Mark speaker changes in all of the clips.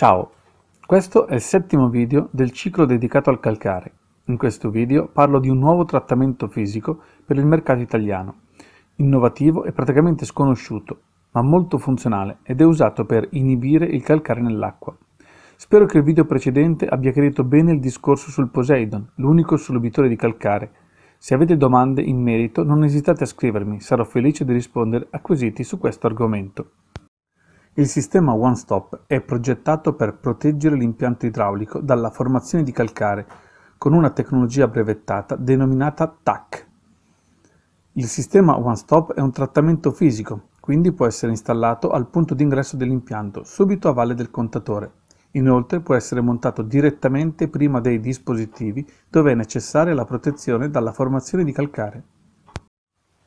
Speaker 1: Ciao, questo è il settimo video del ciclo dedicato al calcare. In questo video parlo di un nuovo trattamento fisico per il mercato italiano, innovativo e praticamente sconosciuto, ma molto funzionale ed è usato per inibire il calcare nell'acqua. Spero che il video precedente abbia chiarito bene il discorso sul Poseidon, l'unico solubitore di calcare. Se avete domande in merito non esitate a scrivermi, sarò felice di rispondere a quesiti su questo argomento. Il sistema One Stop è progettato per proteggere l'impianto idraulico dalla formazione di calcare con una tecnologia brevettata denominata TAC. Il sistema One Stop è un trattamento fisico, quindi può essere installato al punto d'ingresso dell'impianto, subito a valle del contatore. Inoltre può essere montato direttamente prima dei dispositivi dove è necessaria la protezione dalla formazione di calcare.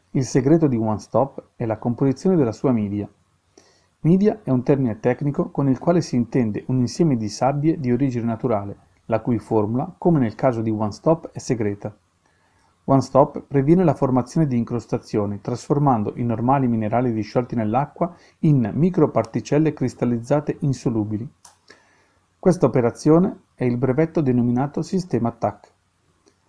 Speaker 1: Il segreto di One Stop è la composizione della sua media, Media è un termine tecnico con il quale si intende un insieme di sabbie di origine naturale, la cui formula, come nel caso di One Stop, è segreta. One Stop previene la formazione di incrostazioni, trasformando i normali minerali disciolti nell'acqua in microparticelle cristallizzate insolubili. Questa operazione è il brevetto denominato sistema TAC.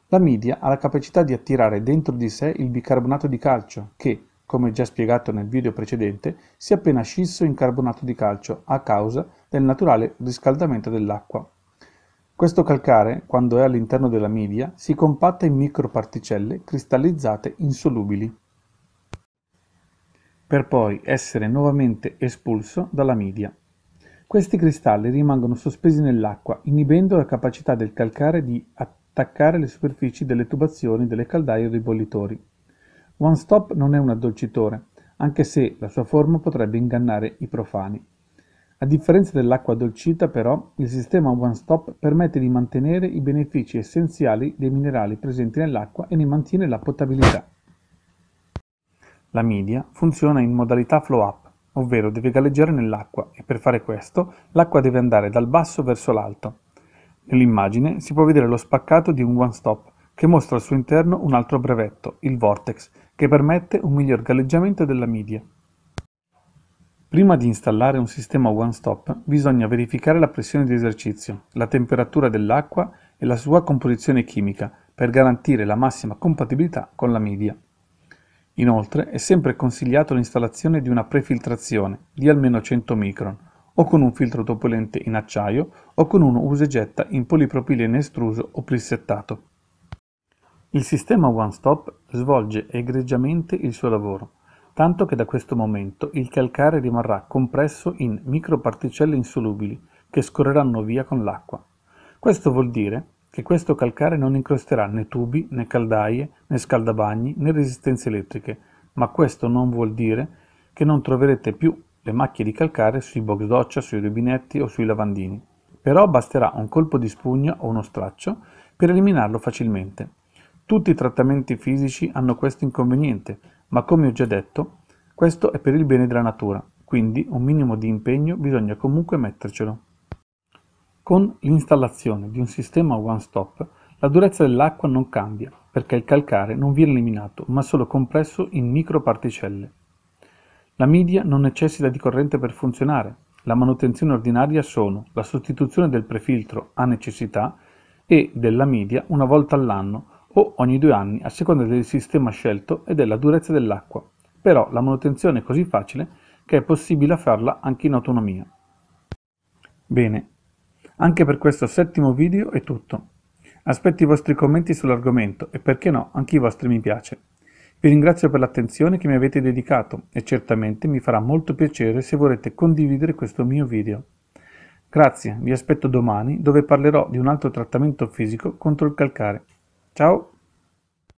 Speaker 1: La media ha la capacità di attirare dentro di sé il bicarbonato di calcio che, come già spiegato nel video precedente, si è appena scisso in carbonato di calcio a causa del naturale riscaldamento dell'acqua. Questo calcare, quando è all'interno della media, si compatta in microparticelle cristallizzate insolubili, per poi essere nuovamente espulso dalla media. Questi cristalli rimangono sospesi nell'acqua, inibendo la capacità del calcare di attaccare le superfici delle tubazioni delle caldaie o dei bollitori. One Stop non è un addolcitore, anche se la sua forma potrebbe ingannare i profani. A differenza dell'acqua addolcita, però, il sistema One Stop permette di mantenere i benefici essenziali dei minerali presenti nell'acqua e ne mantiene la potabilità. La media funziona in modalità flow up, ovvero deve galleggiare nell'acqua e per fare questo l'acqua deve andare dal basso verso l'alto. Nell'immagine si può vedere lo spaccato di un One Stop che mostra al suo interno un altro brevetto, il Vortex, che permette un miglior galleggiamento della media. Prima di installare un sistema One Stop bisogna verificare la pressione di esercizio, la temperatura dell'acqua e la sua composizione chimica per garantire la massima compatibilità con la media. Inoltre è sempre consigliato l'installazione di una prefiltrazione di almeno 100 micron o con un filtro topolente in acciaio o con uno usegetta in polipropilene estruso o plissettato. Il sistema One Stop svolge egregiamente il suo lavoro, tanto che da questo momento il calcare rimarrà compresso in microparticelle insolubili che scorreranno via con l'acqua. Questo vuol dire che questo calcare non incrosterà né tubi, né caldaie, né scaldabagni, né resistenze elettriche, ma questo non vuol dire che non troverete più le macchie di calcare sui box doccia, sui rubinetti o sui lavandini. Però basterà un colpo di spugna o uno straccio per eliminarlo facilmente. Tutti i trattamenti fisici hanno questo inconveniente, ma come ho già detto, questo è per il bene della natura, quindi un minimo di impegno bisogna comunque mettercelo. Con l'installazione di un sistema one stop, la durezza dell'acqua non cambia, perché il calcare non viene eliminato, ma solo compresso in microparticelle. La media non necessita di corrente per funzionare. La manutenzione ordinaria sono la sostituzione del prefiltro a necessità e della media una volta all'anno o ogni due anni a seconda del sistema scelto e della durezza dell'acqua, però la manutenzione è così facile che è possibile farla anche in autonomia. Bene, anche per questo settimo video è tutto. Aspetto i vostri commenti sull'argomento e perché no anche i vostri mi piace. Vi ringrazio per l'attenzione che mi avete dedicato e certamente mi farà molto piacere se vorrete condividere questo mio video. Grazie, vi aspetto domani dove parlerò di un altro trattamento fisico contro il calcare. Chao.